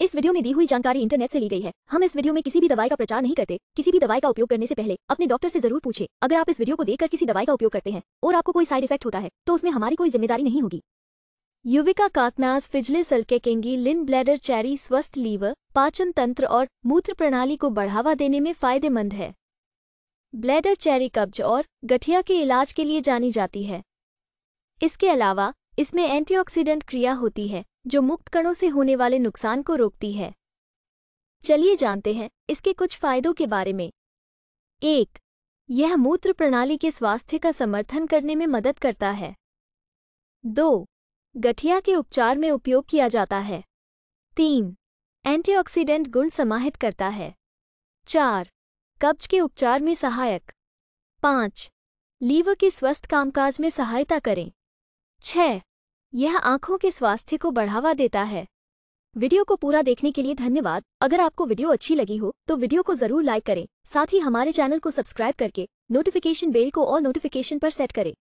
इस वीडियो में दी हुई जानकारी इंटरनेट से ली गई है हम इस वीडियो में किसी भी दवाई का प्रचार नहीं करते किसी भी दवाई का उपयोग करने से पहले अपने डॉक्टर से जरूर पूछे अगर आप इस वीडियो को देखकर किसी दवाई का उपयोग करते हैं और आपको कोई साइड इफेक्ट होता है तो उसमें हमारी कोई जिम्मेदारी नहीं होगी युविका काकनास फिजले सलके केंगी लिन ब्लैडर चेरी स्वस्थ लीवर पाचन तंत्र और मूत्र प्रणाली को बढ़ावा देने में फायदेमंद है ब्लैडर चेरी कब्ज और गठिया के इलाज के लिए जानी जाती है इसके अलावा इसमें एंटीऑक्सीडेंट क्रिया होती है जो मुक्त कणों से होने वाले नुकसान को रोकती है चलिए जानते हैं इसके कुछ फायदों के बारे में एक यह मूत्र प्रणाली के स्वास्थ्य का समर्थन करने में मदद करता है दो गठिया के उपचार में उपयोग किया जाता है तीन एंटीऑक्सीडेंट गुण समाहित करता है चार कब्ज के उपचार में सहायक पाँच लीवर के स्वस्थ कामकाज में सहायता करें छह यह आंखों के स्वास्थ्य को बढ़ावा देता है वीडियो को पूरा देखने के लिए धन्यवाद अगर आपको वीडियो अच्छी लगी हो तो वीडियो को जरूर लाइक करें साथ ही हमारे चैनल को सब्सक्राइब करके नोटिफिकेशन बेल को और नोटिफिकेशन पर सेट करें